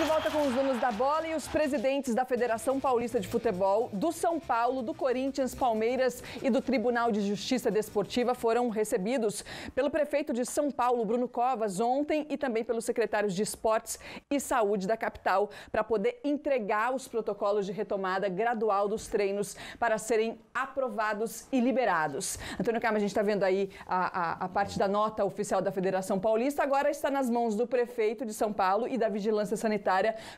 de volta com os donos da bola e os presidentes da Federação Paulista de Futebol, do São Paulo, do Corinthians, Palmeiras e do Tribunal de Justiça Desportiva foram recebidos pelo prefeito de São Paulo, Bruno Covas, ontem e também pelos secretários de Esportes e Saúde da capital, para poder entregar os protocolos de retomada gradual dos treinos para serem aprovados e liberados. Antônio Carmo, a gente está vendo aí a, a, a parte da nota oficial da Federação Paulista, agora está nas mãos do prefeito de São Paulo e da Vigilância Sanitária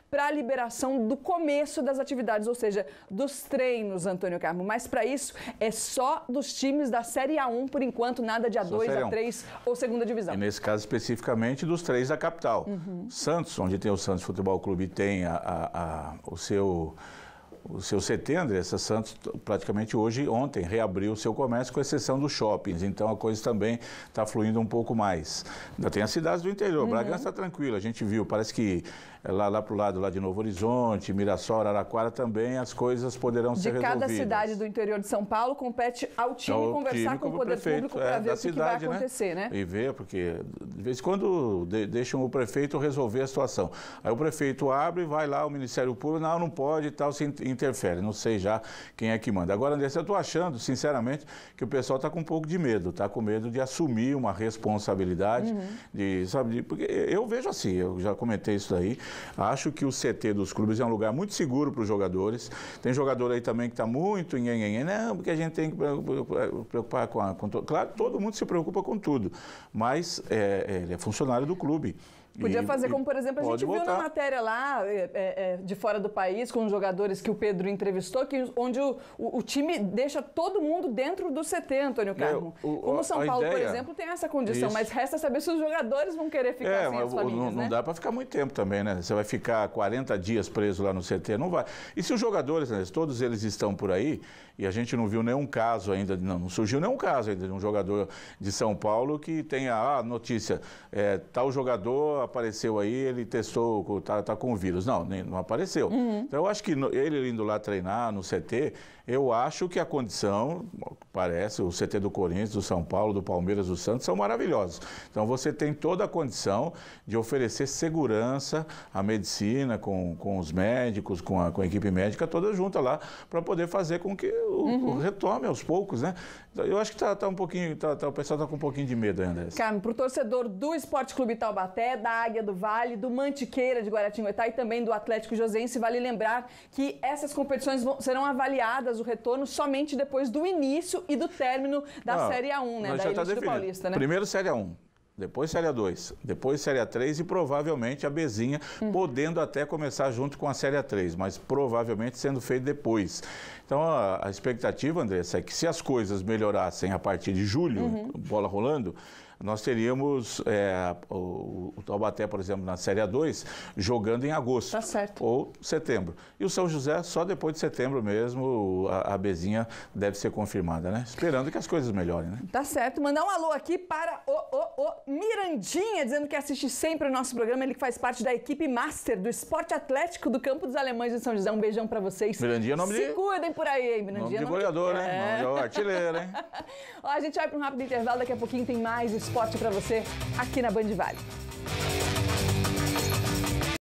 para a liberação do começo das atividades, ou seja, dos treinos, Antônio Carmo. Mas para isso é só dos times da Série A1 por enquanto, nada de A2, A3 ou segunda divisão. E nesse caso especificamente dos três da capital. Uhum. Santos, onde tem o Santos Futebol Clube, tem a, a, a, o seu o seu Setembro, essa Santos, praticamente hoje, ontem, reabriu o seu comércio, com exceção dos shoppings. Então a coisa também está fluindo um pouco mais. Ainda tem as cidades do interior. Uhum. Bragança está tranquila, a gente viu. Parece que eh, lá, lá para o lado lá de Novo Horizonte, Mirassol, Araraquara também, as coisas poderão de ser resolvidas. De cada cidade do interior de São Paulo compete ao time ao conversar time, com o poder prefeito, público para é, ver o que, cidade, vai né? acontecer, né? né? E ver, porque de vez em quando deixam o prefeito resolver a situação. Aí o prefeito abre, vai lá, o Ministério Público, não, não pode e tal, se interfere. Não sei já quem é que manda. Agora, André, eu estou achando, sinceramente, que o pessoal está com um pouco de medo, está com medo de assumir uma responsabilidade, uhum. de, sabe, de, porque eu vejo assim, eu já comentei isso daí, acho que o CT dos clubes é um lugar muito seguro para os jogadores. Tem jogador aí também que está muito em, em, em, não, porque a gente tem que preocupar com, a, com to... Claro, todo mundo se preocupa com tudo, mas é, é, é, ele é funcionário do clube. Podia e, fazer como, por exemplo, a gente voltar. viu na matéria lá é, é, é, de fora do país, com os jogadores que o Pedro entrevistou, que, onde o, o, o time deixa todo mundo dentro do CT, Antônio Carmo. o, como o São Paulo, ideia, por exemplo, tem essa condição, isso. mas resta saber se os jogadores vão querer ficar é, sem as famílias, não, né? não dá para ficar muito tempo também, né? Você vai ficar 40 dias preso lá no CT, não vai. E se os jogadores, né, todos eles estão por aí, e a gente não viu nenhum caso ainda, não, não surgiu nenhum caso ainda de um jogador de São Paulo que tenha a ah, notícia, é, tal jogador apareceu aí, ele testou, está tá com vírus. Não, nem, não apareceu. Uhum. Então eu acho que no, ele indo lá treinar no CT, eu acho que a condição, parece, o CT do Corinthians, do São Paulo, do Palmeiras, do Santos, são maravilhosos. Então você tem toda a condição de oferecer segurança à medicina, com, com os médicos, com a, com a equipe médica toda junta lá, para poder fazer com que o, uhum. o, retome aos poucos, né? Então, eu acho que tá, tá um pouquinho, tá, tá, o pessoal está com um pouquinho de medo ainda. Carmen, para o torcedor do Esporte Clube Taubaté, da Águia do Vale, do Mantiqueira de Guaratinguetá e também do Atlético Josense. Vale lembrar que essas competições vão, serão avaliadas, o retorno, somente depois do início e do término da Não, Série A1, né? Da já tá Elite tá do Paulista, né? Primeiro Série A1 depois Série A2, depois Série A3 e provavelmente a Bezinha, uhum. podendo até começar junto com a Série A3, mas provavelmente sendo feito depois. Então a, a expectativa, Andressa, é que se as coisas melhorassem a partir de julho, uhum. bola rolando, nós teríamos é, o, o, Taubaté, por exemplo, na Série A2, jogando em agosto tá ou setembro. E o São José só depois de setembro mesmo, a, a Bezinha deve ser confirmada, né? Esperando que as coisas melhorem, né? Tá certo. Mandar um alô aqui para o, o, o Mirandinha, dizendo que assiste sempre o nosso programa. Ele que faz parte da equipe Master do Esporte Atlético do Campo dos Alemães de São José. Um beijão para vocês. Mirandinha, é nome Se de... cuidem por aí, hein, Mirandinha. Nome de goleador, né? É. Nome de artilheiro, hein? Ó, a gente vai para um rápido intervalo. Daqui a pouquinho tem mais esporte esporte para você aqui na Band Vale.